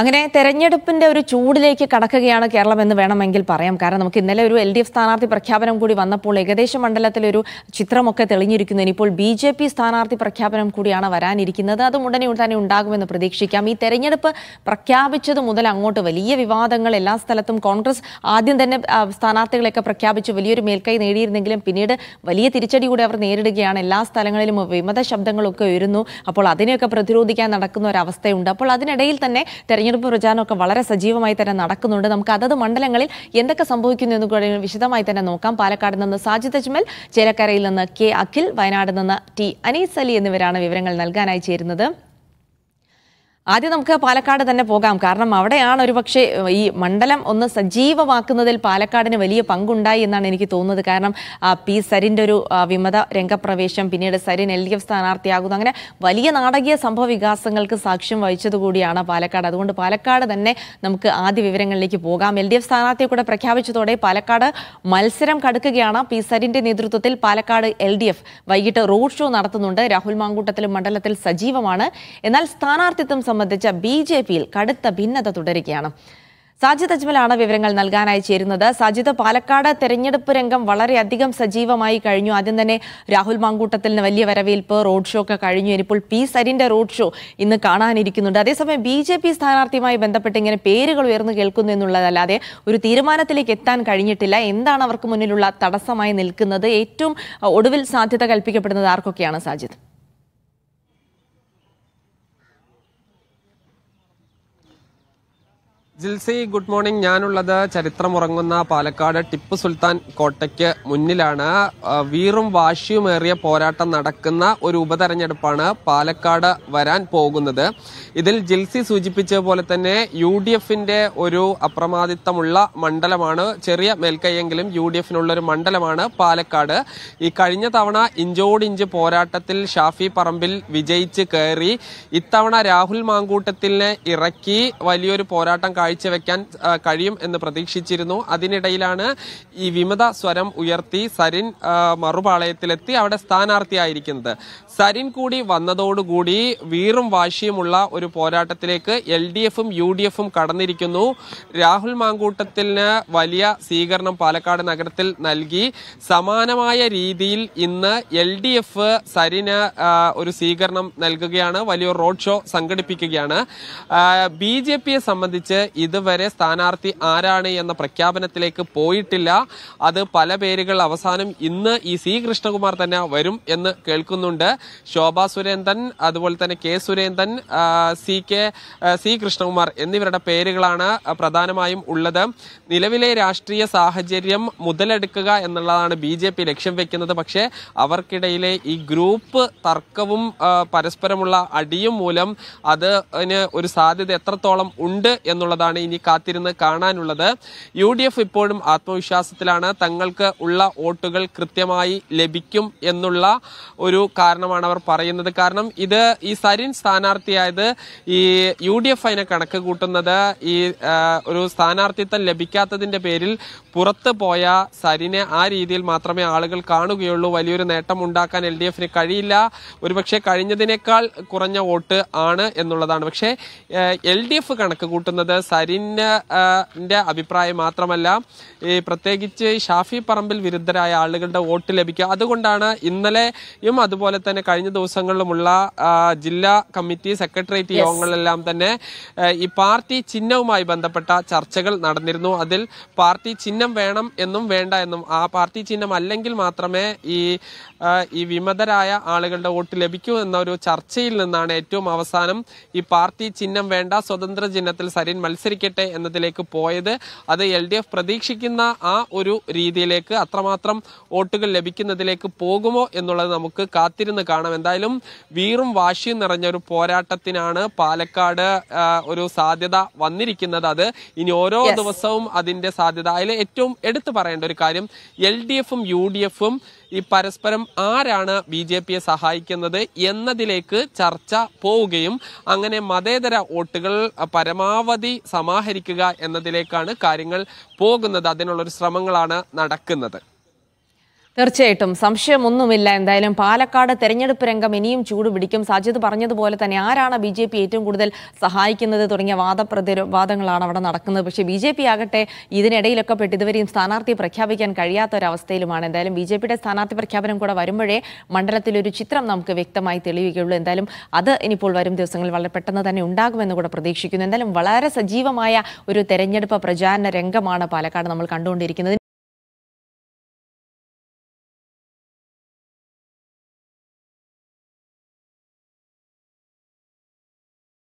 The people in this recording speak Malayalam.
അങ്ങനെ തെരഞ്ഞെടുപ്പിന്റെ ഒരു ചൂടിലേക്ക് കടക്കുകയാണ് കേരളം എന്ന് വേണമെങ്കിൽ പറയാം കാരണം നമുക്ക് ഇന്നലെ ഒരു എൽ ഡി എഫ് സ്ഥാനാർത്ഥി പ്രഖ്യാപനം കൂടി വന്നപ്പോൾ ഏകദേശം മണ്ഡലത്തിലൊരു ചിത്രമൊക്കെ തെളിഞ്ഞിരിക്കുന്നു ഇനിയിപ്പോൾ ബി ജെ പി സ്ഥാനാർത്ഥി പ്രഖ്യാപനം കൂടിയാണ് വരാനിരിക്കുന്നത് അത് ഉടനെ തന്നെ ഉണ്ടാകുമെന്ന് പ്രതീക്ഷിക്കാം ഈ തെരഞ്ഞെടുപ്പ് പ്രഖ്യാപിച്ചത് മുതൽ അങ്ങോട്ട് വലിയ വിവാദങ്ങൾ എല്ലാ സ്ഥലത്തും കോൺഗ്രസ് ആദ്യം തന്നെ സ്ഥാനാർത്ഥികളെയൊക്കെ പ്രഖ്യാപിച്ച് വലിയൊരു മേൽക്കൈ നേടിയിരുന്നെങ്കിലും പിന്നീട് വലിയ തിരിച്ചടി കൂടി അവർ നേരിടുകയാണ് എല്ലാ സ്ഥലങ്ങളിലും വിമത ശബ്ദങ്ങളൊക്കെ ഉയരുന്നു അപ്പോൾ അതിനെയൊക്കെ പ്രതിരോധിക്കാൻ നടക്കുന്ന ഒരവസ്ഥയുണ്ട് അപ്പോൾ അതിനിടയിൽ തന്നെ തെരഞ്ഞെടുപ്പ് പ്രചാരണമൊക്കെ വളരെ സജീവമായി തന്നെ നടക്കുന്നുണ്ട് നമുക്ക് അതത് മണ്ഡലങ്ങളിൽ എന്തൊക്കെ സംഭവിക്കുന്നു എന്ന് കൂടി വിശദമായി തന്നെ നോക്കാം പാലക്കാട് നിന്ന് സാജിദ് അജ്മൽ ചേലക്കരയിൽ നിന്ന് കെ അഖിൽ വയനാട് നിന്ന് ടി അനീസ് അലി എന്നിവരാണ് വിവരങ്ങൾ നൽകാനായി ചേരുന്നത് ആദ്യം നമുക്ക് പാലക്കാട് തന്നെ പോകാം കാരണം അവിടെയാണ് ഒരുപക്ഷെ ഈ മണ്ഡലം ഒന്ന് സജീവമാക്കുന്നതിൽ പാലക്കാടിന് വലിയ പങ്കുണ്ടായി എന്നാണ് എനിക്ക് തോന്നുന്നത് കാരണം പി സരിൻ്റെ ഒരു വിമത രംഗപ്രവേശം പിന്നീട് സരിൻ എൽ ഡി എഫ് സ്ഥാനാർത്ഥിയാകുന്നു അങ്ങനെ വലിയ നാടകീയ സംഭവ വികാസങ്ങൾക്ക് സാക്ഷ്യം വഹിച്ചതുകൂടിയാണ് പാലക്കാട് അതുകൊണ്ട് പാലക്കാട് തന്നെ നമുക്ക് ആദ്യ വിവരങ്ങളിലേക്ക് പോകാം എൽ ഡി എഫ് സ്ഥാനാർത്ഥിയെ കൂടെ പ്രഖ്യാപിച്ചതോടെ പാലക്കാട് മത്സരം കടുക്കുകയാണ് പി സരിൻ്റെ നേതൃത്വത്തിൽ പാലക്കാട് എൽ ഡി എഫ് വൈകിട്ട് റോഡ് ഷോ നടത്തുന്നുണ്ട് രാഹുൽ മാങ്കൂട്ടത്തിലും മണ്ഡലത്തിൽ സജീവമാണ് എന്നാൽ സ്ഥാനാർത്ഥിത്വം സംബന്ധിച്ച ബി ജെ പിയിൽ കടുത്ത ഭിന്നത തുടരുകയാണ് സാജിദ് അജ്മലാണ് വിവരങ്ങൾ നൽകാനായി ചേരുന്നത് സാജിദ് പാലക്കാട് തെരഞ്ഞെടുപ്പ് രംഗം വളരെയധികം സജീവമായി കഴിഞ്ഞു ആദ്യം തന്നെ രാഹുൽ നിന്ന് വലിയ വരവേൽപ്പ് റോഡ് ഷോ ഒക്കെ കഴിഞ്ഞു ഇനിയിപ്പോൾ പി സരിന്റെ റോഡ് ഷോ ഇന്ന് കാണാനിരിക്കുന്നുണ്ട് അതേസമയം ബി ജെ പി സ്ഥാനാർത്ഥിയുമായി ബന്ധപ്പെട്ട് ഇങ്ങനെ പേരുകൾ ഉയർന്നു കേൾക്കുന്നു എന്നുള്ളതല്ലാതെ ഒരു തീരുമാനത്തിലേക്ക് എത്താൻ കഴിഞ്ഞിട്ടില്ല എന്താണ് അവർക്ക് മുന്നിലുള്ള തടസ്സമായി നിൽക്കുന്നത് ഏറ്റവും ഒടുവിൽ സാധ്യത കൽപ്പിക്കപ്പെടുന്നത് ആർക്കൊക്കെയാണ് സാജിദ് ജിൽസി ഗുഡ് മോർണിംഗ് ഞാനുള്ളത് ചരിത്രമുറങ്ങുന്ന പാലക്കാട് ടിപ്പു സുൽത്താൻ കോട്ടയ്ക്ക് മുന്നിലാണ് വീറും വാശിയുമേറിയ പോരാട്ടം നടക്കുന്ന ഒരു ഉപതെരഞ്ഞെടുപ്പാണ് പാലക്കാട് വരാൻ പോകുന്നത് ഇതിൽ ജിൽസി സൂചിപ്പിച്ച പോലെ തന്നെ യു ഡി എഫിന്റെ ഒരു അപ്രമാദിത്വമുള്ള മണ്ഡലമാണ് ചെറിയ മേൽക്കൈയെങ്കിലും യു ഡി എഫിനുള്ള ഒരു മണ്ഡലമാണ് പാലക്കാട് ഈ കഴിഞ്ഞ തവണ ഇഞ്ചോടിഞ്ച് പോരാട്ടത്തിൽ ഷാഫി പറമ്പിൽ വിജയിച്ച് കയറി ഇത്തവണ രാഹുൽ മാങ്കൂട്ടത്തിനെ ഇറക്കി വലിയൊരു പോരാട്ടം കാഴ്ചവെക്കാൻ കഴിയും എന്ന് പ്രതീക്ഷിച്ചിരുന്നു അതിനിടയിലാണ് ഈ വിമത സ്വരം ഉയർത്തി സരിൻ മറുപാളയത്തിലെത്തി അവിടെ സ്ഥാനാർത്ഥിയായിരിക്കുന്നത് സരിൻ കൂടി വന്നതോടുകൂടി വീറും വാശിയുമുള്ള ഒരു പോരാട്ടത്തിലേക്ക് എൽ ഡി എഫും യു ഡി എഫും കടന്നിരിക്കുന്നു രാഹുൽ മാങ്കൂട്ടത്തിന് വലിയ സ്വീകരണം പാലക്കാട് നഗരത്തിൽ നൽകി സമാനമായ രീതിയിൽ ഇന്ന് എൽ ഡി എഫ് സരിന് ഒരു സ്വീകരണം നൽകുകയാണ് വലിയ റോഡ് ഷോ സംഘടിപ്പിക്കുകയാണ് ബി ജെ പിയെ സംബന്ധിച്ച് ഇതുവരെ സ്ഥാനാർത്ഥി ആരാണ് എന്ന പ്രഖ്യാപനത്തിലേക്ക് പോയിട്ടില്ല അത് പല പേരുകൾ അവസാനം ഇന്ന് ഈ സി കൃഷ്ണകുമാർ തന്നെ വരും എന്ന് കേൾക്കുന്നുണ്ട് ശോഭ സുരേന്ദ്രൻ അതുപോലെ തന്നെ K Surendran C K C Krishnakumar എന്നിവരുടെ പേരുകളാണ് പ്രധാനമായും ഉള്ളത് നിലവിലെ രാഷ്ട്രീയ സാഹചര്യം മുതലെടുക്കുക എന്നുള്ളതാണ് ബി ജെ പി ലക്ഷ്യം വെക്കുന്നത് പക്ഷേ അവർക്കിടയിലെ ഈ ഗ്രൂപ്പ് തർക്കവും പരസ്പരമുള്ള അടിയും മൂലം അതിന് ഒരു സാധ്യത എത്രത്തോളം ഉണ്ട് എന്നുള്ളത് എന്നുള്ളതാണ് ഇനി കാത്തിരുന്ന് കാണാനുള്ളത് യു ഡി എഫ് ഇപ്പോഴും ആത്മവിശ്വാസത്തിലാണ് തങ്ങൾക്ക് ഉള്ള വോട്ടുകൾ കൃത്യമായി ലഭിക്കും എന്നുള്ള ഒരു കാരണമാണ് അവർ പറയുന്നത് കാരണം ഇത് ഈ സരിൻ സ്ഥാനാർത്ഥിയായത് ഈ യു ഡി എഫ് അതിനെ കണക്ക് കൂട്ടുന്നത് ഈ ഒരു സ്ഥാനാർത്ഥിത്വം ലഭിക്കാത്തതിന്റെ പേരിൽ പുറത്ത് പോയ സരിനെ ആ രീതിയിൽ മാത്രമേ ആളുകൾ കാണുകയുള്ളൂ വലിയൊരു നേട്ടം ഉണ്ടാക്കാൻ എൽ ഡി എഫിന് കഴിയില്ല ഒരുപക്ഷെ കഴിഞ്ഞതിനേക്കാൾ കുറഞ്ഞ വോട്ട് ആണ് എന്നുള്ളതാണ് പക്ഷേ എൽ ഡി എഫ് കണക്ക് കൂട്ടുന്നത് സരിന്റെ അഭിപ്രായം മാത്രമല്ല ഈ പ്രത്യേകിച്ച് ഷാഫി പറമ്പിൽ വിരുദ്ധരായ ആളുകളുടെ വോട്ട് ലഭിക്കുക അതുകൊണ്ടാണ് ഇന്നലെയും അതുപോലെ തന്നെ കഴിഞ്ഞ ദിവസങ്ങളിലുമുള്ള ജില്ലാ കമ്മിറ്റി സെക്രട്ടേറിയറ്റ് യോഗങ്ങളിലെല്ലാം തന്നെ ഈ പാർട്ടി ചിഹ്നവുമായി ബന്ധപ്പെട്ട ചർച്ചകൾ നടന്നിരുന്നു അതിൽ പാർട്ടി ചിഹ്നം വേണം എന്നും വേണ്ട എന്നും ആ പാർട്ടി ചിഹ്നം അല്ലെങ്കിൽ മാത്രമേ ഈ ഈ വിമതരായ ആളുകളുടെ വോട്ട് ലഭിക്കൂ എന്ന ഒരു ചർച്ചയിൽ നിന്നാണ് ഏറ്റവും അവസാനം ഈ പാർട്ടി ചിഹ്നം വേണ്ട സ്വതന്ത്ര ചിഹ്നത്തിൽ സരിൻ മത്സരം മത്സരിക്കട്ടെ എന്നതിലേക്ക് പോയത് അത് എൽ ഡി എഫ് പ്രതീക്ഷിക്കുന്ന ആ ഒരു രീതിയിലേക്ക് അത്രമാത്രം വോട്ടുകൾ ലഭിക്കുന്നതിലേക്ക് പോകുമോ എന്നുള്ളത് നമുക്ക് കാത്തിരുന്ന് കാണാം എന്തായാലും വീറും വാശിയും നിറഞ്ഞ ഒരു പോരാട്ടത്തിനാണ് പാലക്കാട് ഒരു സാധ്യത വന്നിരിക്കുന്നത് അത് ഇനി ഓരോ ദിവസവും അതിന്റെ സാധ്യത അതിൽ ഏറ്റവും എടുത്തു പറയേണ്ട ഒരു കാര്യം എൽ ഡി എഫും യു ഡി എഫും ഈ പരസ്പരം ആരാണ് ബി ജെ പിയെ സഹായിക്കുന്നത് എന്നതിലേക്ക് ചർച്ച പോവുകയും അങ്ങനെ മതേതര വോട്ടുകൾ പരമാവധി സമാഹരിക്കുക എന്നതിലേക്കാണ് കാര്യങ്ങൾ പോകുന്നത് അതിനുള്ളൊരു ശ്രമങ്ങളാണ് നടക്കുന്നത് തീർച്ചയായിട്ടും സംശയമൊന്നുമില്ല എന്തായാലും പാലക്കാട് തെരഞ്ഞെടുപ്പ് രംഗം ഇനിയും ചൂടുപിടിക്കും സാജിദ് പറഞ്ഞതുപോലെ തന്നെ ആരാണ് ബി ഏറ്റവും കൂടുതൽ സഹായിക്കുന്നത് തുടങ്ങിയ വാദപ്രതിവാദങ്ങളാണ് അവിടെ നടക്കുന്നത് പക്ഷേ ബി ജെ പി ആകട്ടെ ഇതിനിടയിലൊക്കെ പെട്ട് ഇതുവരെയും സ്ഥാനാർത്ഥി പ്രഖ്യാപിക്കാൻ കഴിയാത്ത ഒരവസ്ഥയിലുമാണ് എന്തായാലും ബി ജെ പിയുടെ സ്ഥാനാർത്ഥി പ്രഖ്യാപനം കൂടെ വരുമ്പോഴേ മണ്ഡലത്തിലൊരു ചിത്രം നമുക്ക് വ്യക്തമായി തെളിയുകയുള്ളൂ എന്തായാലും അത് ഇനിയിപ്പോൾ വരും ദിവസങ്ങളിൽ വളരെ പെട്ടെന്ന് തന്നെ ഉണ്ടാകുമെന്ന് കൂടെ പ്രതീക്ഷിക്കുന്നു എന്തായാലും വളരെ സജീവമായ ഒരു തെരഞ്ഞെടുപ്പ് പ്രചാരണ രംഗമാണ് പാലക്കാട് നമ്മൾ കണ്ടുകൊണ്ടിരിക്കുന്നത്